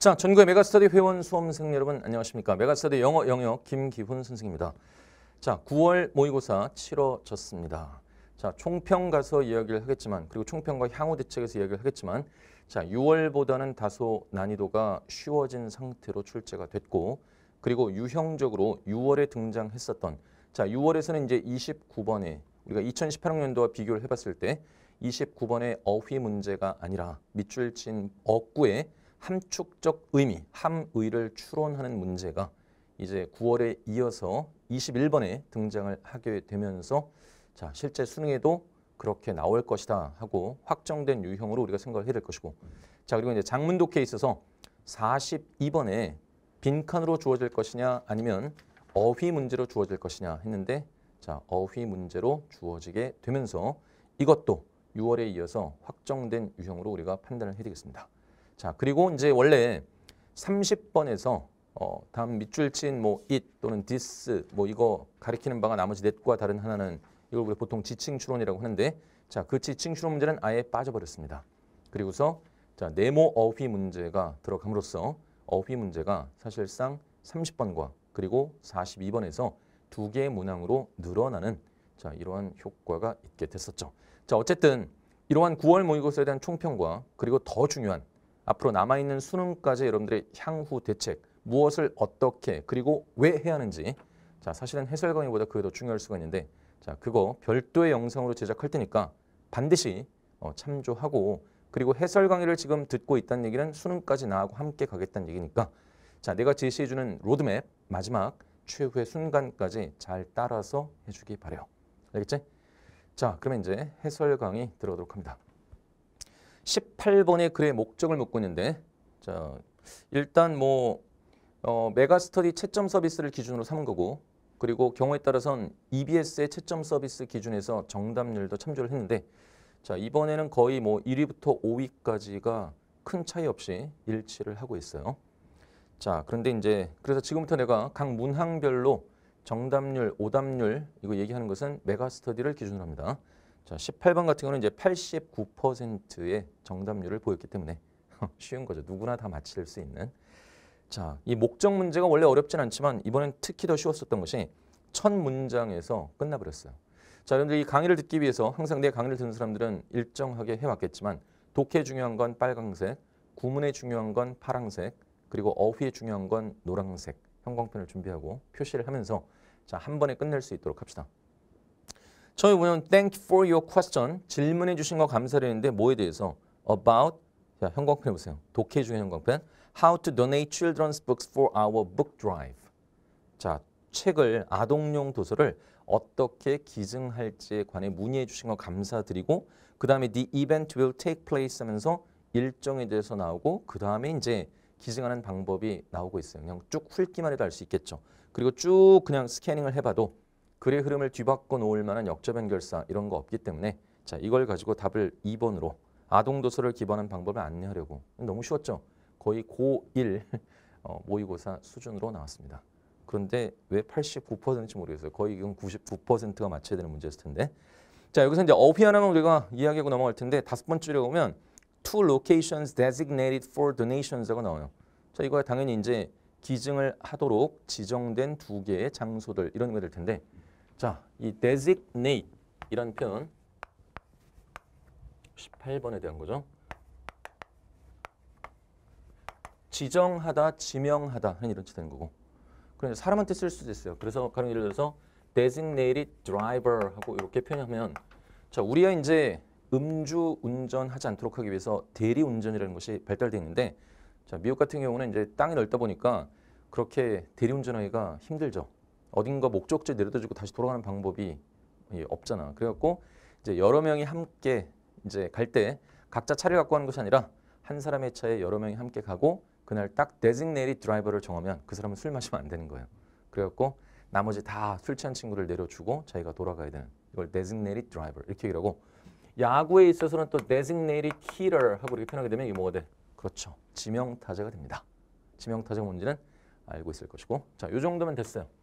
자, 전국의 메가스터디 회원 수험생 여러분 안녕하십니까? 메가스터디 영어 영역 김기훈 선생입니다. 자, 9월 모의고사 치러졌습니다. 자, 총평 가서 이야기를 하겠지만 그리고 총평과 향후 대책에서 이야기를 하겠지만 자, 6월보다는 다소 난이도가 쉬워진 상태로 출제가 됐고 그리고 유형적으로 6월에 등장했었던 자, 6월에서는 이제 29번에 우리가 2018학년도와 비교를 해봤을 때 29번의 어휘 문제가 아니라 밑줄 친 어구에 함축적 의미, 함의를 추론하는 문제가 이제 9월에 이어서 21번에 등장을 하게 되면서 자 실제 수능에도 그렇게 나올 것이다 하고 확정된 유형으로 우리가 생각을 해야 될 것이고 자 그리고 이제 장문 독해에 있어서 42번에 빈칸으로 주어질 것이냐 아니면 어휘 문제로 주어질 것이냐 했는데 자 어휘 문제로 주어지게 되면서 이것도 6월에 이어서 확정된 유형으로 우리가 판단을 해야 되겠습니다. 자, 그리고 이제 원래 30번에서 어, 다음 밑줄 친뭐 it 또는 this 뭐 이거 가리키는 바가 나머지 넷과 다른 하나는 이걸 우리가 보통 지칭 추론이라고 하는데 자, 그 지칭 추론 문제는 아예 빠져버렸습니다. 그리고서 자, 네모 어휘 문제가 들어감으로써 어휘 문제가 사실상 30번과 그리고 42번에서 두 개의 문항으로 늘어나는 자, 이러한 효과가 있게 됐었죠. 자, 어쨌든 이러한 9월 모의고사에 대한 총평과 그리고 더 중요한 앞으로 남아있는 수능까지 여러분들의 향후 대책 무엇을 어떻게 그리고 왜 해야 하는지 자 사실은 해설 강의보다 그게 더 중요할 수가 있는데 자 그거 별도의 영상으로 제작할 테니까 반드시 어, 참조하고 그리고 해설 강의를 지금 듣고 있다는 얘기는 수능까지 나하고 함께 가겠다는 얘기니까 자 내가 제시해주는 로드맵 마지막 최후의 순간까지 잘 따라서 해주기 바래요 알겠지? 자 그러면 이제 해설 강의 들어가도록 합니다. 18번의 글의 목적을 묻고 있는데 자, 일단 뭐 어, 메가스터디 채점 서비스를 기준으로 삼은 거고 그리고 경우에 따라선 EBS의 채점 서비스 기준에서 정답률도 참조를 했는데 자 이번에는 거의 뭐 1위부터 5위까지가 큰 차이 없이 일치를 하고 있어요. 자 그런데 이제 그래서 지금부터 내가 각 문항별로 정답률, 오답률 이거 얘기하는 것은 메가스터디를 기준으로 합니다. 자, 18번 같은 경우는 이제 89%의 정답률을 보였기 때문에 쉬운 거죠. 누구나 다 맞힐 수 있는. 자, 이 목적 문제가 원래 어렵진 않지만 이번엔 특히 더 쉬웠었던 것이 첫 문장에서 끝나버렸어요. 자, 여러분들 이 강의를 듣기 위해서 항상 내 강의를 듣는 사람들은 일정하게 해왔겠지만 독해 중요한 건 빨강색, 구문에 중요한 건 파랑색, 그리고 어휘에 중요한 건 노랑색 형광펜을 준비하고 표시를 하면서 자, 한 번에 끝낼 수 있도록 합시다. 저희 보면 thank for your question 질문해 주신 거 감사드리는데 뭐에 대해서 about 자, 형광펜 보세요. 독해 중인 형광펜 how to donate children's books for our book drive 자, 책을 아동용 도서를 어떻게 기증할지에 관해 문의해 주신 거 감사드리고 그 다음에 the event will take place 하면서 일정에 대해서 나오고 그 다음에 이제 기증하는 방법이 나오고 있어요. 그냥 쭉 훑기만 해도 알 수 있겠죠. 그리고 쭉 그냥 스캐닝을 해봐도 글의 흐름을 뒤바꿔 놓을 만한 역자변 결사 이런 거 없기 때문에 자 이걸 가지고 답을 2번으로 아동 도서를 기반한 방법을 안내하려고 너무 쉬웠죠. 거의 고1 어, 모의고사 수준으로 나왔습니다. 그런데 왜 89%인지 모르겠어요. 거의 이건 99%가 맞춰야 되는 문제였을 텐데. 자 여기서 이제 어휘 하나만 우리가 이야기하고 넘어갈 텐데 다섯 번째 로 보면 two locations designated for donations라고 나와요. 자 이거 야 당연히 이제 기증을 하도록 지정된 두 개의 장소들 이런 게 될 텐데 자, 이 designate 이런 표현 18번에 대한 거죠. 지정하다, 지명하다 하는 이런 뜻 되는 거고. 그런데 그러니까 사람한테 쓸 수도 있어요. 그래서 가령 예를 들어서 designated driver 하고 이렇게 표현하면 자, 우리가 이제 음주 운전하지 않도록 하기 위해서 대리 운전이라는 것이 발달돼 있는데 자, 미국 같은 경우는 이제 땅이 넓다 보니까 그렇게 대리 운전하기가 힘들죠. 어딘가 목적지에 내려다주고 다시 돌아가는 방법이 없잖아. 그래갖고 이제 여러 명이 함께 이제 갈 때 각자 차를 갖고 가는 것이 아니라 한 사람의 차에 여러 명이 함께 가고 그날 딱 데signated 드라이버를 정하면 그 사람은 술 마시면 안 되는 거예요. 그래갖고 나머지 다 술 취한 친구를 내려주고 자기가 돌아가야 되는 이걸 designated driver 이렇게 얘기하고 야구에 있어서는 또 designated hitter 하고 이렇게 표현하게 되면 이게 뭐가 돼? 그렇죠. 지명타자가 됩니다. 지명타자 뭔지는 알고 있을 것이고 자, 이 정도면 됐어요.